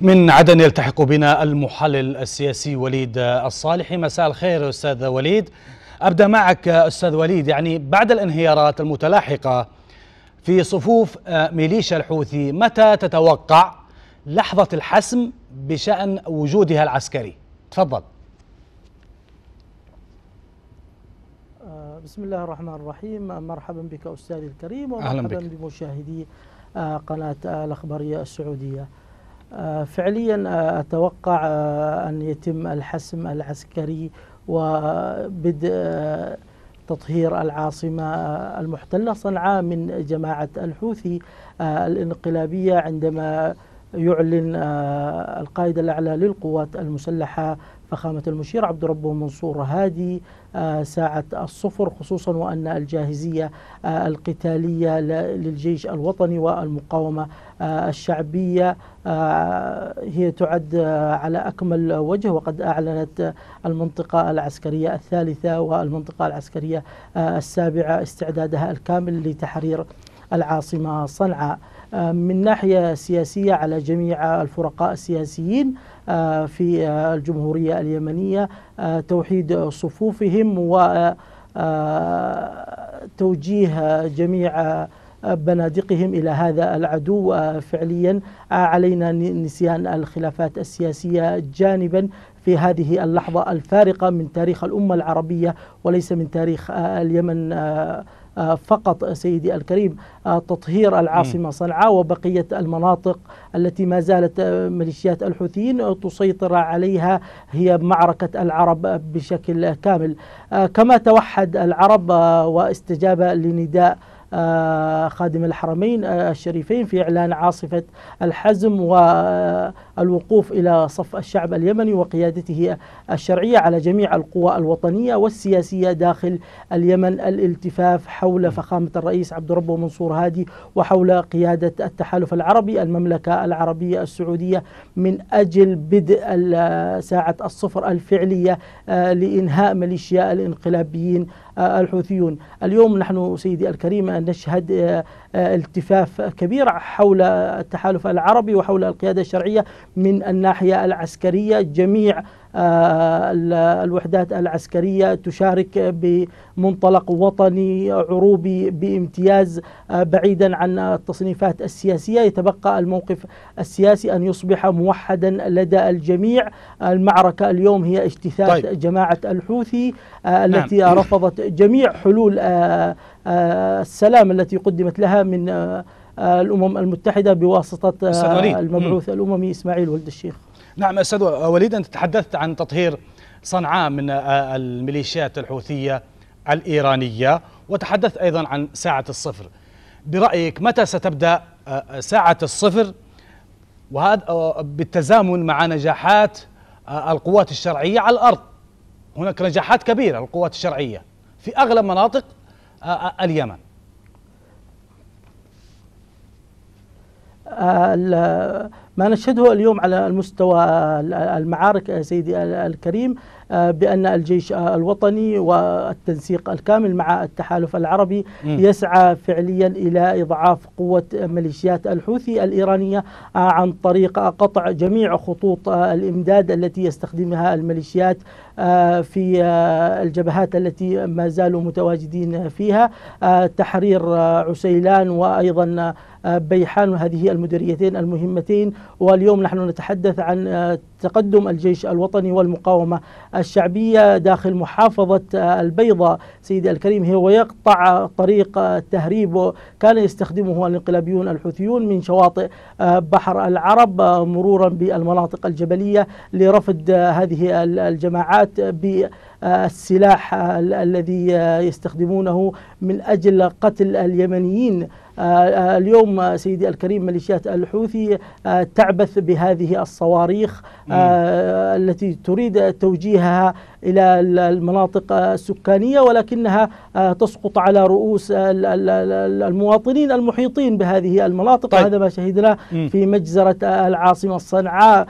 من عدن يلتحق بنا المحلل السياسي وليد الصالحي مساء الخير أستاذ وليد أبدأ معك أستاذ وليد يعني بعد الانهيارات المتلاحقة في صفوف ميليشيا الحوثي متى تتوقع لحظة الحسم بشأن وجودها العسكري تفضل بسم الله الرحمن الرحيم مرحبا بك أستاذي الكريم ومرحبا بمشاهدي آه، قناة الأخبارية السعودية آه، فعليا آه، أتوقع آه، أن يتم الحسم العسكري وبدء تطهير العاصمة المحتلة صنعاء من جماعة الحوثي الانقلابية عندما يعلن آه، القائد الأعلى للقوات المسلحة فخامة المشير عبد ربه منصور هادي آه، ساعة الصفر خصوصا وأن الجاهزية آه، القتالية للجيش الوطني والمقاومة الشعبية هي تعد على أكمل وجه وقد أعلنت المنطقة العسكرية الثالثة والمنطقة العسكرية السابعة استعدادها الكامل لتحرير العاصمة صنعاء آه، من ناحية سياسية على جميع الفرقاء السياسيين آه، في آه، الجمهورية اليمنية توحيد صفوفهم وتوجيه جميع بنادقهم الى هذا العدو فعليا علينا نسيان الخلافات السياسيه جانبا في هذه اللحظه الفارقه من تاريخ الامه العربيه وليس من تاريخ اليمن آه، فقط سيدي الكريم آه، تطهير العاصمة صنعاء وبقية المناطق التي ما زالت آه، ميليشيات الحوثيين تسيطر عليها هي معركة العرب بشكل كامل كما توحد العرب واستجاب لنداء آه، خادم الحرمين آه، الشريفين في إعلان عاصفة الحزم والوقوف إلى صف الشعب اليمني وقيادته الشرعية على جميع القوى الوطنية والسياسية داخل اليمن الالتفاف حول فخامة الرئيس عبد ربه منصور هادي وحول قيادة التحالف العربي المملكة العربية السعودية من أجل بدء ساعة الصفر الفعلية آه، لإنهاء ميليشيا الانقلابيين آه، الحوثيون اليوم نحن سيدي الكريم نشهد آه، آه، التفاف كبير حول التحالف العربي وحول القيادة الشرعية من الناحية العسكرية جميع آه، الوحدات العسكرية تشارك بمنطلق وطني عروبي بامتياز آه، بعيدا عن التصنيفات السياسية يتبقى الموقف السياسي أن يصبح موحدا لدى الجميع المعركة اليوم هي اجتثاث طيب. جماعة الحوثي نعم. التي نعم. رفضت جميع حلول آه، السلام التي قدمت لها من آه، آه، الامم المتحده بواسطه المبعوث الاممي اسماعيل ولد الشيخ. نعم استاذ وليد انت تحدثت عن تطهير صنعاء من الميليشيات الحوثيه الايرانيه وتحدثت ايضا عن ساعه الصفر. برايك متى ستبدا ساعه الصفر وهذا بالتزامن مع نجاحات القوات الشرعيه على الارض. هناك نجاحات كبيره للقوات الشرعيه في اغلب مناطق آه، آه، اليمن ما نشهده اليوم على المستوى المعارك سيدي الكريم آه، بأن الجيش آه، الوطني والتنسيق الكامل مع التحالف العربي يسعى فعليا إلى إضعاف قوة ميليشيات الحوثي الإيرانية آه، عن طريق قطع جميع خطوط الإمداد التي يستخدمها الميليشيات في الجبهات التي ما زالوا متواجدين فيها تحرير عسيلان وأيضا بيحان وهذه المديريتين المهمتين واليوم نحن نتحدث عن تقدم الجيش الوطني والمقاومة الشعبية داخل محافظة آه، البيضاء سيدي الكريم هو يقطع طريق آه، التهريب كان يستخدمه الانقلابيون الحوثيون من شواطئ آه، بحر العرب مرورا بالمناطق الجبلية لرفض هذه الجماعات بالسلاح الذي يستخدمونه من أجل قتل اليمنيين آه، آه، اليوم سيدي الكريم ميليشيات الحوثي آه، تعبث بهذه الصواريخ التي تريد توجيهها الى المناطق السكانيه ولكنها تسقط على رؤوس المواطنين المحيطين بهذه المناطق طيب. هذا ما شهدناه في مجزره العاصمه صنعاء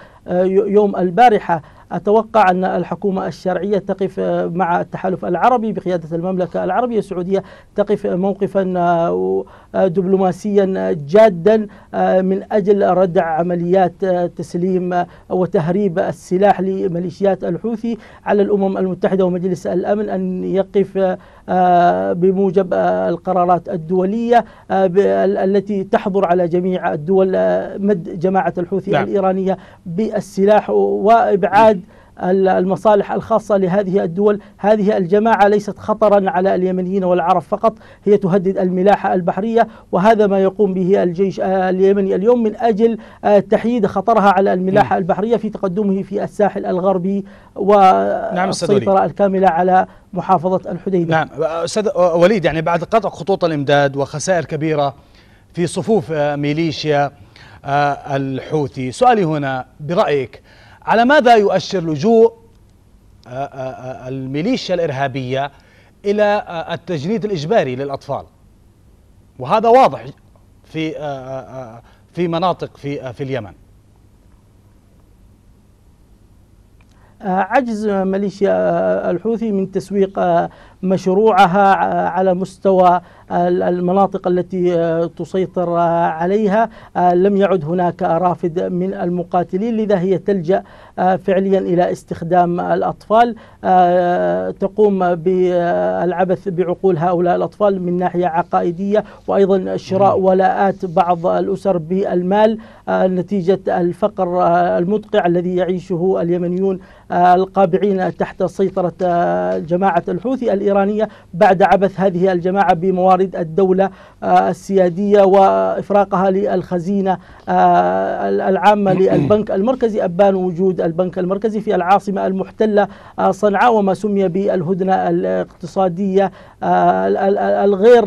يوم البارحه أتوقع أن الحكومة الشرعية تقف مع التحالف العربي بقيادة المملكة العربية السعودية تقف موقفا آه، دبلوماسيا آه، جادا آه، من أجل ردع عمليات تسليم وتهريب السلاح لميليشيات الحوثي على الأمم المتحدة ومجلس الأمن أن يقف بموجب القرارات الدولية التي تحظر على جميع الدول مد جماعة الحوثي نعم. الإيرانية بالسلاح وإبعاد المصالح الخاصة لهذه الدول هذه الجماعة ليست خطرا على اليمنيين والعرب فقط هي تهدد الملاحة البحرية وهذا ما يقوم به الجيش آه، اليمني اليوم من أجل آه، تحييد خطرها على الملاحة البحرية في تقدمه في الساحل الغربي والسيطرة نعم الكاملة على محافظة الحديدة نعم أستاذ وليد يعني بعد قطع خطوط الإمداد وخسائر كبيرة في صفوف آه، ميليشيا الحوثي سؤالي هنا برأيك على ماذا يؤشر لجوء آه، آه، آه، الميليشيا الإرهابية إلى التجنيد الإجباري للأطفال وهذا واضح في في مناطق في في اليمن عجز ميليشيا الحوثي من تسويق مشروعها على مستوى المناطق التي آه، تسيطر عليها آه، لم يعد هناك رافد من المقاتلين لذا هي تلجا آه، فعليا الى استخدام الاطفال تقوم بالعبث بعقول هؤلاء الاطفال من ناحيه عقائديه وايضا شراء ولاءات بعض الاسر بالمال نتيجه الفقر المدقع الذي يعيشه اليمنيون القابعين تحت سيطره جماعه الحوثي الإيرانية بعد عبث هذه الجماعة بموارد الدولة آه، السيادية وإفراقها للخزينة آه، العامة للبنك المركزي أبان وجود البنك المركزي في العاصمة المحتلة آه، صنعاء وما سمي بالهدنة الاقتصادية الغير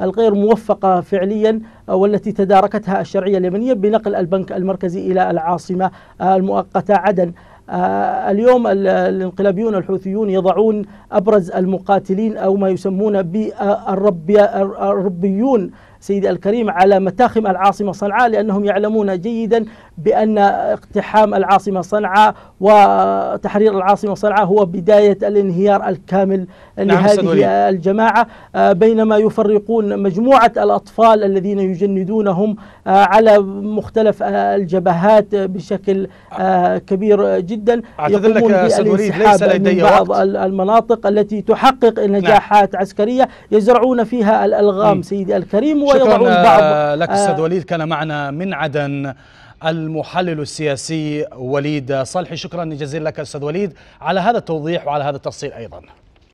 الغير موفقة فعليا والتي تداركتها الشرعية اليمنية بنقل البنك المركزي إلى العاصمة المؤقتة عدن آه، اليوم الانقلابيون الحوثيون يضعون أبرز المقاتلين أو ما يسمون بالربيون سيدي الكريم على متاخم العاصمة صنعاء لأنهم يعلمون جيدا بأن اقتحام العاصمة صنعاء وتحرير العاصمة صنعاء هو بداية الانهيار الكامل نعم لهذه الجماعة آه، بينما يفرقون مجموعة الأطفال الذين يجندونهم آه، على مختلف آه، الجبهات بشكل كبير جدا يقومون بالانسحاب من ليس لدي بعض وقت. المناطق التي تحقق نعم. نجاحات نعم. عسكرية يزرعون فيها الألغام سيدي الكريم شكرا آه، بعض لك أستاذ آه. وليد كان معنا من عدن المحلل السياسي وليد صالحي شكرا جزيلا لك أستاذ وليد على هذا التوضيح وعلى هذا التفصيل أيضا